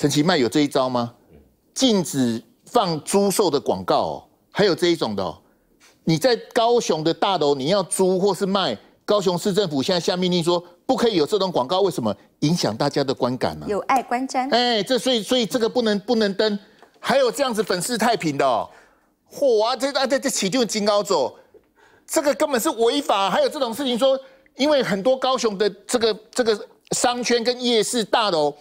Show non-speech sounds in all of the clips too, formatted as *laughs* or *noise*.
陈其迈有这一招吗？禁止放租售的广告，哦，还有这一种的哦。你在高雄的大楼，你要租或是卖，高雄市政府现在下命令说不可以有这种广告，为什么？影响大家的观感呢？有碍观瞻。哎，这所以所以这个不能不能登，还有这样子粉饰太平的，哦，嚯啊！这啊这这起就是金高走，这个根本是违法。还有这种事情说，因为很多高雄的这个这个商圈跟夜市大楼。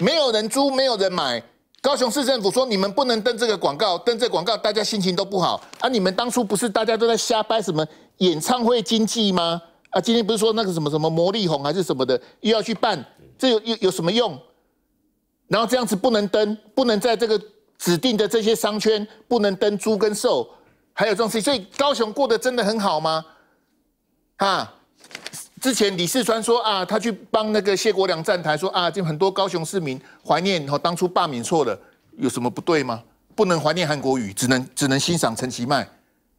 没有人租，没有人买。高雄市政府说你们不能登这个广告，登这广告大家心情都不好啊！你们当初不是大家都在瞎掰什么演唱会经济吗？啊，今天不是说那个什么什么魔力红还是什么的，又要去办，这有有有什么用？然后这样子不能登，不能在这个指定的这些商圈不能登租跟售，还有这种事情，所以高雄过得真的很好吗？啊？之前李世川说啊，他去帮那个谢国良站台，说啊，就很多高雄市民怀念哦，当初罢免错了，有什么不对吗？不能怀念韩国瑜，只能只能欣赏陈其迈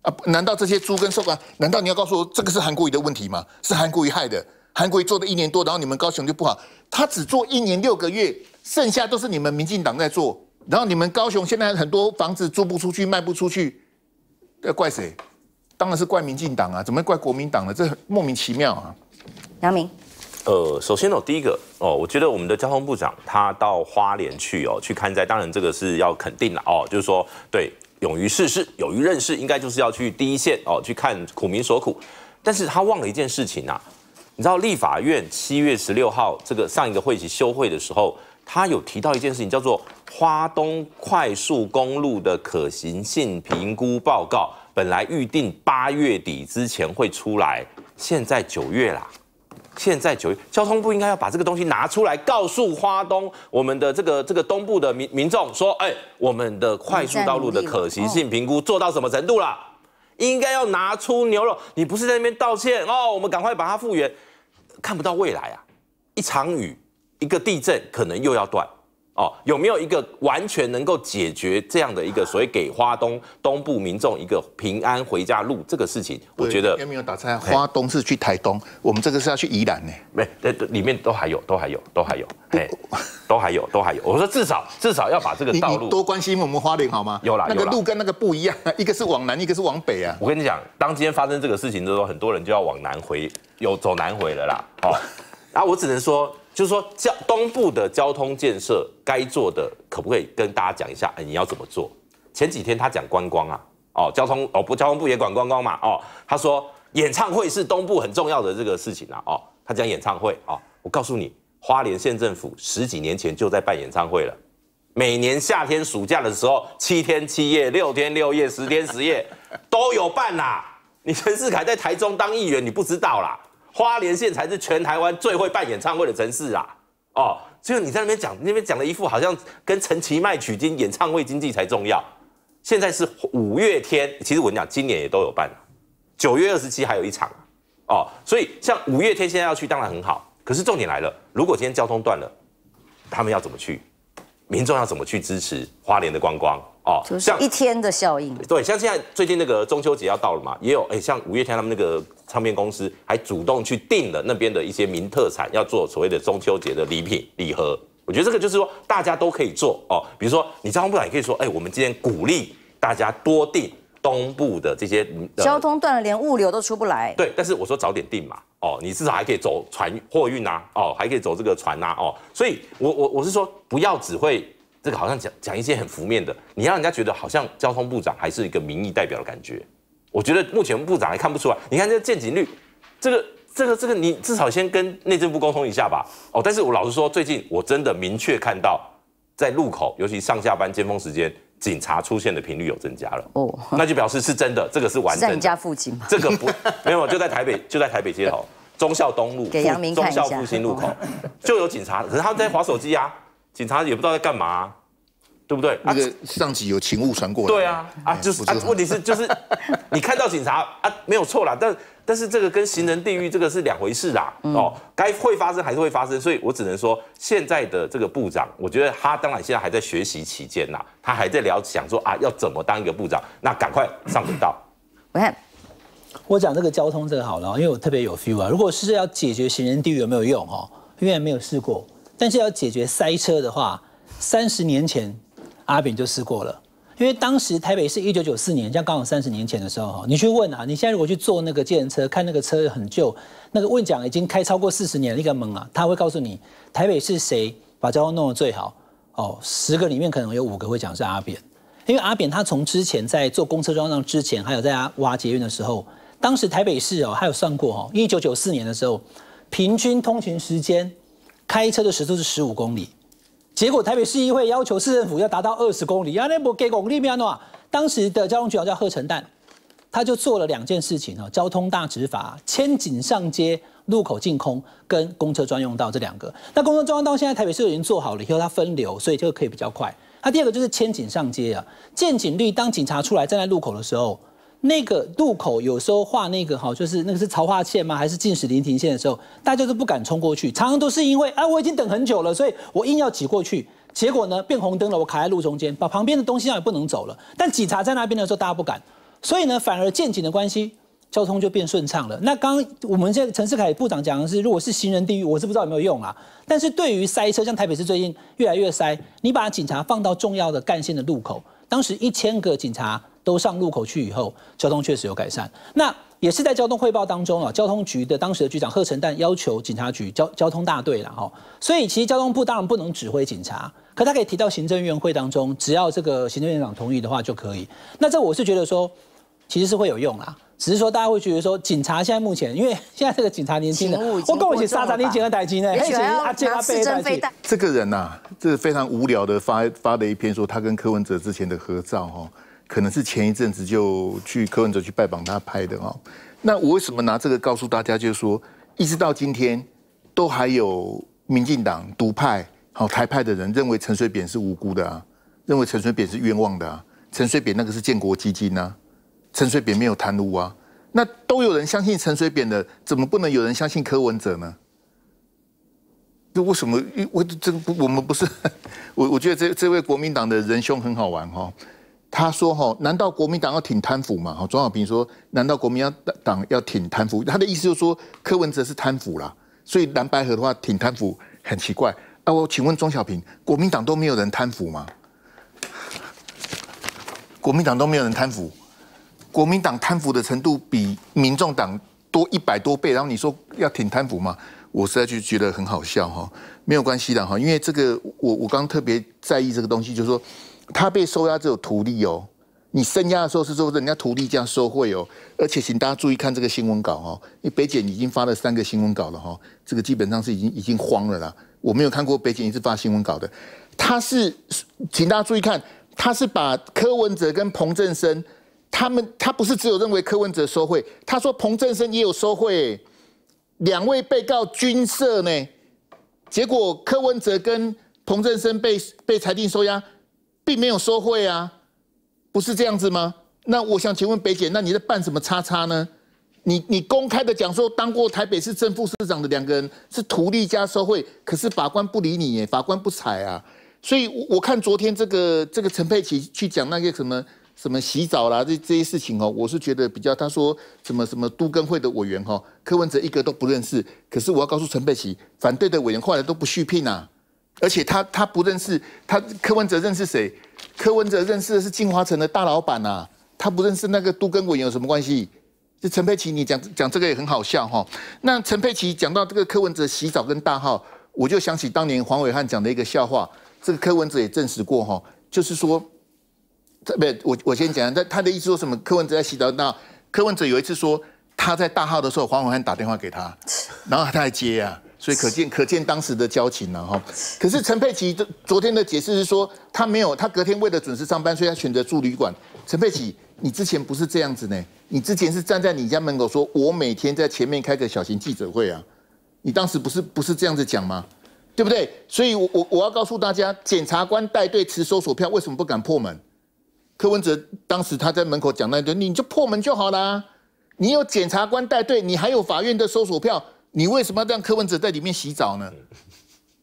啊？难道这些猪跟瘦官？难道你要告诉我这个是韩国瑜的问题吗？是韩国瑜害的？韩国瑜做的一年多，然后你们高雄就不好，他只做一年六个月，剩下都是你们民进党在做，然后你们高雄现在很多房子租不出去，卖不出去，要怪谁？当然是怪民进党啊！怎么怪国民党呢？这莫名其妙啊！杨明，呃，首先呢，第一个哦，我觉得我们的交通部长他到花莲去哦，去看灾，当然这个是要肯定了哦，就是说，对，勇于试试，勇于认识，应该就是要去第一线哦，去看苦民所苦。但是他忘了一件事情呐，你知道立法院七月十六号这个上一个会议休会的时候，他有提到一件事情，叫做花东快速公路的可行性评估报告，本来预定八月底之前会出来，现在九月啦。现在九月，交通部应该要把这个东西拿出来，告诉花东我们的这个这个东部的民民众说，哎，我们的快速道路的可行性评估做到什么程度了？应该要拿出牛肉，你不是在那边道歉哦？我们赶快把它复原，看不到未来啊！一场雨，一个地震，可能又要断。哦，有没有一个完全能够解决这样的一个，所以给花东东部民众一个平安回家路这个事情，我觉得。有没有打算？花东是去台东，我们这个是要去宜兰呢？没，这里面都还有，都还有，都还有，哎，都还有，都还有。我说至少，至少要把这个道路。多关心我们花莲好吗？有啦，那个路跟那个不一样，*laughs* 一个是往南，一个是往北啊。我跟你讲，当今天发生这个事情的时候，很多人就要往南回，有走南回了啦。好，然 *laughs* 后我只能说。就是说，交东部的交通建设该做的，可不可以跟大家讲一下？哎，你要怎么做？前几天他讲观光啊，哦，交通哦不，交通部也管观光嘛，哦，他说演唱会是东部很重要的这个事情呐，哦，他讲演唱会哦，我告诉你，花莲县政府十几年前就在办演唱会了，每年夏天暑假的时候，七天七夜、六天六夜、十天十夜都有办啦。你陈世凯在台中当议员，你不知道啦。花莲县才是全台湾最会办演唱会的城市啊！哦，所以你在那边讲，那边讲了一副好像跟陈其麦取经，演唱会经济才重要。现在是五月天，其实我跟你讲今年也都有办，九月二十七还有一场哦。所以像五月天现在要去当然很好，可是重点来了，如果今天交通断了，他们要怎么去？民众要怎么去支持花莲的观光？哦，像一天的效应。对，像现在最近那个中秋节要到了嘛，也有哎，像五月天他们那个唱片公司还主动去订了那边的一些名特产，要做所谓的中秋节的礼品礼盒。我觉得这个就是说大家都可以做哦，比如说你交通部也可以说，哎，我们今天鼓励大家多订东部的这些。交通断了，连物流都出不来。对，但是我说早点订嘛，哦，你至少还可以走船货运啊，哦，还可以走这个船啊，哦，所以，我我我是说，不要只会。这个好像讲讲一些很浮面的，你让人家觉得好像交通部长还是一个民意代表的感觉。我觉得目前部长还看不出来。你看这见警率，这个、这个、这个，你至少先跟内政部沟通一下吧。哦，但是我老实说，最近我真的明确看到，在路口，尤其上下班尖峰时间，警察出现的频率有增加了。哦，那就表示是真的，这个是完整的。在你家附近吗？这个不没有，就在台北，就在台北街头，忠孝东路中孝复兴路口就有警察，可是他们在划手机啊。警察也不知道在干嘛，对不对？那个上级有情报传过来。对啊，啊，就是啊，问题是就是你看到警察啊，没有错啦。但但是这个跟行人地狱这个是两回事啦。哦，该会发生还是会发生，所以我只能说现在的这个部长，我觉得他当然现在还在学习期间呐，他还在聊想说啊，要怎么当一个部长，那赶快上轨道。我看我讲这个交通这个好了，因为我特别有 feel 啊。如果是要解决行人地狱有没有用哦？因为没有试过。但是要解决塞车的话，三十年前阿扁就试过了，因为当时台北市一九九四年，像刚好三十年前的时候，你去问啊，你现在如果去坐那个计程车，看那个车很旧，那个问讲已经开超过四十年的一个门啊，他会告诉你台北是谁把交通弄得最好哦，十个里面可能有五个会讲是阿扁，因为阿扁他从之前在做公车专上之前，还有在他挖捷运的时候，当时台北市哦，还有算过哦，一九九四年的时候，平均通勤时间。开车的时速是十五公里，结果台北市议会要求市政府要达到二十公里。那那不给公里米啊？当时的交通局长叫贺陈旦，他就做了两件事情哦：交通大执法、牵警上街、路口禁空跟公车专用道这两个。那公车专用道现在台北市已经做好了，以后它分流，所以个可以比较快。那第二个就是牵警上街啊，见警率，当警察出来站在路口的时候。那个路口有时候画那个哈，就是那个是潮化线吗？还是进驶林停线的时候，大家都不敢冲过去。常常都是因为，哎，我已经等很久了，所以我硬要挤过去。结果呢，变红灯了，我卡在路中间，把旁边的东西上也不能走了。但警察在那边的时候，大家不敢，所以呢，反而见警的关系，交通就变顺畅了。那刚刚我们现在陈世凯部长讲的是，如果是行人地狱，我是不知道有没有用啊。但是对于塞车，像台北市最近越来越塞，你把警察放到重要的干线的路口，当时一千个警察。都上路口去以后，交通确实有改善。那也是在交通汇报当中啊，交通局的当时的局长贺成旦要求警察局交交通大队了哈。所以其实交通部当然不能指挥警察，可他可以提到行政院会当中，只要这个行政院长同意的话就可以。那这我是觉得说，其实是会有用啦。只是说大家会觉得说，警察现在目前，因为 *laughs* 现在这个警察年轻的，我跟我一起杀杀你几个歹基呢？还请阿杰阿背一句。这个人呐，这是非常无聊的发发的一篇，说他跟柯文哲之前的合照哈。可能是前一阵子就去柯文哲去拜访他拍的哦。那我为什么拿这个告诉大家？就是说一直到今天，都还有民进党独派好台派的人认为陈水扁是无辜的，认为陈水扁是冤枉的。陈水扁那个是建国基金啊，陈水扁没有贪污啊，那都有人相信陈水扁的，怎么不能有人相信柯文哲呢？这为什么？我这我们不是 *laughs* 我我觉得这这位国民党的仁兄很好玩哈。他说：“哈，难道国民党要挺贪腐吗？”哈，庄小平说：“难道国民党要挺贪腐？”他的意思就是说，柯文哲是贪腐啦，所以蓝白河的话挺贪腐很奇怪。啊，我请问庄小平，国民党都没有人贪腐吗？国民党都没有人贪腐，国民党贪腐的程度比民众党多一百多倍，然后你说要挺贪腐吗？我实在就觉得很好笑哈。没有关系的哈，因为这个我我刚特别在意这个东西，就是说。他被收押只有徒弟哦，你升押的时候是说人家徒弟这样收贿哦，而且请大家注意看这个新闻稿哦，你北检已经发了三个新闻稿了哈，这个基本上是已经已经慌了啦。我没有看过北检一次发新闻稿的，他是，请大家注意看，他是把柯文哲跟彭振生，他们他不是只有认为柯文哲收贿，他说彭振生也有收贿，两位被告均涉呢，结果柯文哲跟彭振生被被裁定收押。并没有收贿啊，不是这样子吗？那我想请问北姐，那你在办什么叉叉呢？你你公开的讲说，当过台北市政副市长的两个人是图利加收贿，可是法官不理你耶，法官不睬啊。所以我看昨天这个这个陈佩琪去讲那些什么什么洗澡啦，这这些事情哦，我是觉得比较。他说什么什么都更会的委员哈，柯文哲一个都不认识。可是我要告诉陈佩琪，反对的委员后来都不续聘啊。而且他他不认识他柯文哲认识谁？柯文哲认识的是金华城的大老板呐。他不认识那个杜根伟有什么关系？就陈佩琪，你讲讲这个也很好笑哈。那陈佩琪讲到这个柯文哲洗澡跟大号，我就想起当年黄伟汉讲的一个笑话。这个柯文哲也证实过哈，就是说，这不，我我先讲，他他的意思说什么？柯文哲在洗澡，那柯文哲有一次说他在大号的时候，黄伟汉打电话给他，然后他还接啊。所以可见可见当时的交情了哈。可是陈佩琪的昨天的解释是说，他没有，他隔天为了准时上班，所以他选择住旅馆。陈佩琪，你之前不是这样子呢？你之前是站在你家门口说，我每天在前面开个小型记者会啊。你当时不是不是这样子讲吗？对不对？所以，我我我要告诉大家，检察官带队持搜索票，为什么不敢破门？柯文哲当时他在门口讲那一堆，你就破门就好啦。你有检察官带队，你还有法院的搜索票。你为什么要让柯文哲在里面洗澡呢？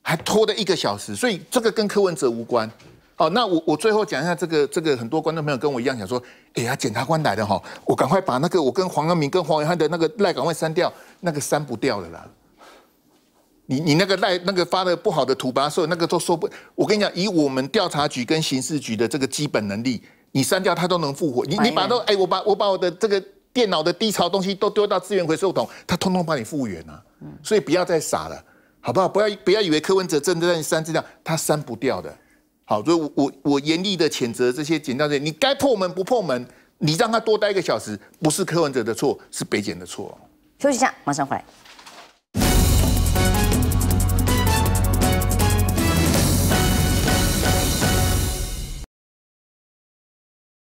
还拖了一个小时，所以这个跟柯文哲无关。哦，那我我最后讲一下这个这个，很多观众朋友跟我一样想说，哎呀，检察官来了哈，我赶快把那个我跟黄昭明、跟黄伟汉的那个赖港位删掉，那个删不掉的啦。你你那个赖那个发的不好的图吧，所兽，那个都说不。我跟你讲，以我们调查局跟刑事局的这个基本能力，你删掉他都能复活。你你把都哎，我把我把我的这个。电脑的低潮东西都丢到资源回收桶，它通通帮你复原啊！所以不要再傻了，好不好？不要不要以为柯文哲真的让你删资料，他删不掉的。好，所以我我我严厉的谴责这些检调人些。你该破门不破门？你让他多待一个小时，不是柯文哲的错，是北检的错。休息一下，马上回来。